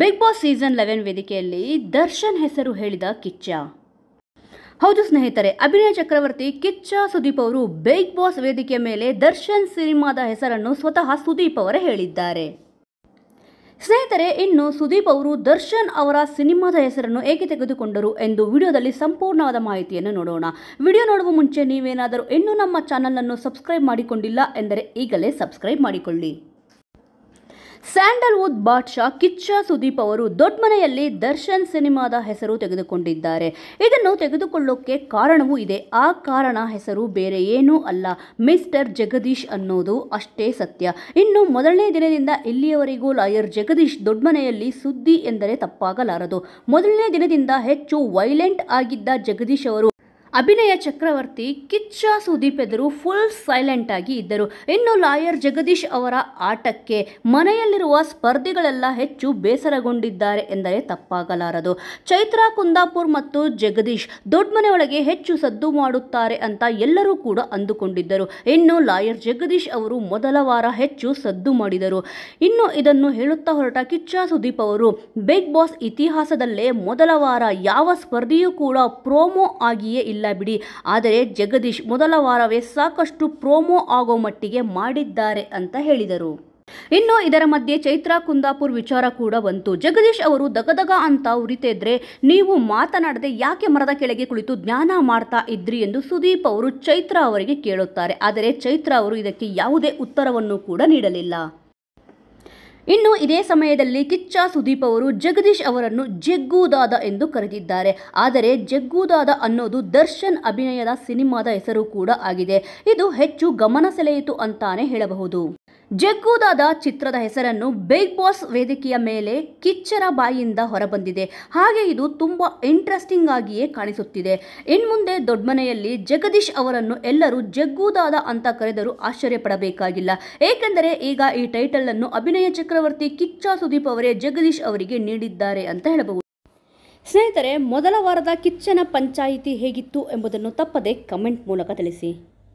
big boss season eleven ವೇದಿಕೆಯಲ್ಲಿ ದರ್ಶನ್ ಹೆಸರು ಹೇಳಿದ ಕಿಚ್ಚ ಹೌದು ಸ್ನೇಹಿತರೆ ಅಭಿನಯ ಚಕ್ರವರ್ತಿ ಕಿಚ್ಚ ಸುದೀಪ್ ಅವರು ಬಿಗ್ ಬಾಸ್ ವೇದಿಕೆ ಮೇಲೆ ದರ್ಶನ್ ಸಿನಿಮಾದ ಹೆಸರನ್ನು ಸ್ವತಃ ಸುದೀಪ್ ಅವರೇ ಹೇಳಿದ್ದಾರೆ ಸ್ನೇಹಿತರೆ ಇನ್ನು ಸುದೀಪ್ ಅವರು ದರ್ಶನ್ ಅವರ ಸಿನಿಮಾದ ಹೆಸರನ್ನು ಏಕೆ ತೆಗೆದುಕೊಂಡರು ಎಂದು ವಿಡಿಯೋದಲ್ಲಿ ಸಂಪೂರ್ಣವಾದ ಮಾಹಿತಿಯನ್ನು ನೋಡೋಣ ವಿಡಿಯೋ ನೋಡುವ ಮುಂಚೆ ನೀವೇನಾದರೂ ಇನ್ನೂ ನಮ್ಮ ಚಾನಲನ್ನು ಸಬ್ಸ್ಕ್ರೈಬ್ ಮಾಡಿಕೊಂಡಿಲ್ಲ ಎಂದರೆ ಈಗಲೇ ಸಬ್ಸ್ಕ್ರೈಬ್ ಮಾಡಿಕೊಳ್ಳಿ ಸ್ಯಾಂಡಲ್ವುಡ್ ಬಾದ್ಶಾ ಕಿಚ್ಚ ಸುದೀಪ್ ಅವರು ದೊಡ್ಡ ಮನೆಯಲ್ಲಿ ದರ್ಶನ್ ಸಿನಿಮಾದ ಹೆಸರು ತೆಗೆದುಕೊಂಡಿದ್ದಾರೆ ಇದನ್ನು ತೆಗೆದುಕೊಳ್ಳೋಕೆ ಕಾರಣವೂ ಇದೆ ಆ ಕಾರಣ ಹೆಸರು ಬೇರೆ ಏನೂ ಅಲ್ಲ ಮಿಸ್ಟರ್ ಜಗದೀಶ್ ಅನ್ನೋದು ಅಷ್ಟೇ ಸತ್ಯ ಇನ್ನು ಮೊದಲನೇ ದಿನದಿಂದ ಇಲ್ಲಿಯವರೆಗೂ ಲಾಯರ್ ಜಗದೀಶ್ ದೊಡ್ಡ ಮನೆಯಲ್ಲಿ ಸುದ್ದಿ ಎಂದರೆ ತಪ್ಪಾಗಲಾರದು ಮೊದಲನೇ ದಿನದಿಂದ ಹೆಚ್ಚು ವೈಲೆಂಟ್ ಆಗಿದ್ದ ಜಗದೀಶ್ ಅವರು ಅಭಿನಯ ಚಕ್ರವರ್ತಿ ಕಿಚ್ಚ ಸುದೀಪ್ ಎದುರು ಫುಲ್ ಸೈಲೆಂಟ್ ಆಗಿ ಇದ್ದರು ಇನ್ನು ಲಾಯರ್ ಜಗದೀಶ್ ಅವರ ಆಟಕ್ಕೆ ಮನೆಯಲ್ಲಿರುವ ಸ್ಪರ್ಧಿಗಳೆಲ್ಲ ಹೆಚ್ಚು ಬೇಸರಗೊಂಡಿದ್ದಾರೆ ಎಂದರೆ ತಪ್ಪಾಗಲಾರದು ಚೈತ್ರಾ ಕುಂದಾಪುರ್ ಮತ್ತು ಜಗದೀಶ್ ದೊಡ್ಡ ಮನೆಯೊಳಗೆ ಹೆಚ್ಚು ಸದ್ದು ಮಾಡುತ್ತಾರೆ ಅಂತ ಎಲ್ಲರೂ ಕೂಡ ಅಂದುಕೊಂಡಿದ್ದರು ಇನ್ನು ಲಾಯರ್ ಜಗದೀಶ್ ಅವರು ಮೊದಲ ವಾರ ಹೆಚ್ಚು ಸದ್ದು ಮಾಡಿದರು ಇನ್ನು ಇದನ್ನು ಹೇಳುತ್ತಾ ಹೊರಟ ಕಿಚ್ಚ ಸುದೀಪ್ ಅವರು ಬಿಗ್ ಬಾಸ್ ಇತಿಹಾಸದಲ್ಲೇ ಮೊದಲ ವಾರ ಯಾವ ಸ್ಪರ್ಧೆಯೂ ಕೂಡ ಪ್ರೋಮೋ ಆಗಿಯೇ ಇಲ್ಲ ಇಲ್ಲ ಬಿಡಿ ಆದರೆ ಜಗದೀಶ್ ಮೊದಲ ವಾರವೇ ಸಾಕಷ್ಟು ಪ್ರೋಮೋ ಆಗೋ ಮಟ್ಟಿಗೆ ಮಾಡಿದ್ದಾರೆ ಅಂತ ಹೇಳಿದರು ಇನ್ನು ಇದರ ಮಧ್ಯೆ ಚೈತ್ರಾ ಕುಂದಾಪುರ್ ವಿಚಾರ ಕೂಡ ಬಂತು ಜಗದೀಶ್ ಅವರು ದಗದಗ ಅಂತ ಉರಿತಿದ್ರೆ ನೀವು ಮಾತನಾಡದೆ ಯಾಕೆ ಮರದ ಕೆಳಗೆ ಕುಳಿತು ಜ್ಞಾನ ಮಾಡ್ತಾ ಇದ್ರಿ ಎಂದು ಸುದೀಪ್ ಅವರು ಚೈತ್ರಾ ಅವರಿಗೆ ಕೇಳುತ್ತಾರೆ ಆದರೆ ಚೈತ್ರಾ ಅವರು ಇದಕ್ಕೆ ಯಾವುದೇ ಉತ್ತರವನ್ನು ಕೂಡ ನೀಡಲಿಲ್ಲ ಇನ್ನು ಇದೇ ಸಮಯದಲ್ಲಿ ಕಿಚ್ಚ ಸುದೀಪ್ ಅವರು ಜಗದೀಶ್ ಅವರನ್ನು ಜಗ್ಗುದಾದ ಎಂದು ಕರೆದಿದ್ದಾರೆ ಆದರೆ ಜಗ್ಗುದಾದ ಅನ್ನೋದು ದರ್ಶನ್ ಅಭಿನಯದ ಸಿನಿಮಾದ ಹೆಸರು ಕೂಡ ಆಗಿದೆ ಇದು ಹೆಚ್ಚು ಗಮನ ಸೆಳೆಯಿತು ಅಂತಾನೆ ಹೇಳಬಹುದು ಜಗ್ಗುದಾದ ಚಿತ್ರದ ಹೆಸರನ್ನು ಬಿಗ್ ಬಾಸ್ ವೇದಿಕೆಯ ಮೇಲೆ ಕಿಚ್ಚರ ಬಾಯಿಯಿಂದ ಹೊರಬಂದಿದೆ ಹಾಗೆ ಇದು ತುಂಬ ಇಂಟ್ರೆಸ್ಟಿಂಗ್ ಆಗಿಯೇ ಕಾಣಿಸುತ್ತಿದೆ ಇನ್ಮುಂದೆ ದೊಡ್ಡಮನೆಯಲ್ಲಿ ಜಗದೀಶ್ ಅವರನ್ನು ಎಲ್ಲರೂ ಜಗ್ಗುದಾದ ಅಂತ ಕರೆದರೂ ಆಶ್ಚರ್ಯ ಪಡಬೇಕಾಗಿಲ್ಲ ಏಕೆಂದರೆ ಈಗ ಈ ಟೈಟಲ್ ಅನ್ನು ಅಭಿನಯ ಚಕ್ರವರ್ತಿ ಕಿಚ್ಚ ಸುದೀಪ್ ಅವರೇ ಜಗದೀಶ್ ಅವರಿಗೆ ನೀಡಿದ್ದಾರೆ ಅಂತ ಹೇಳಬಹುದು ಸ್ನೇಹಿತರೆ ಮೊದಲ ವಾರದ ಕಿಚ್ಚನ ಪಂಚಾಯಿತಿ ಹೇಗಿತ್ತು ಎಂಬುದನ್ನು ತಪ್ಪದೆ ಕಮೆಂಟ್ ಮೂಲಕ ತಿಳಿಸಿ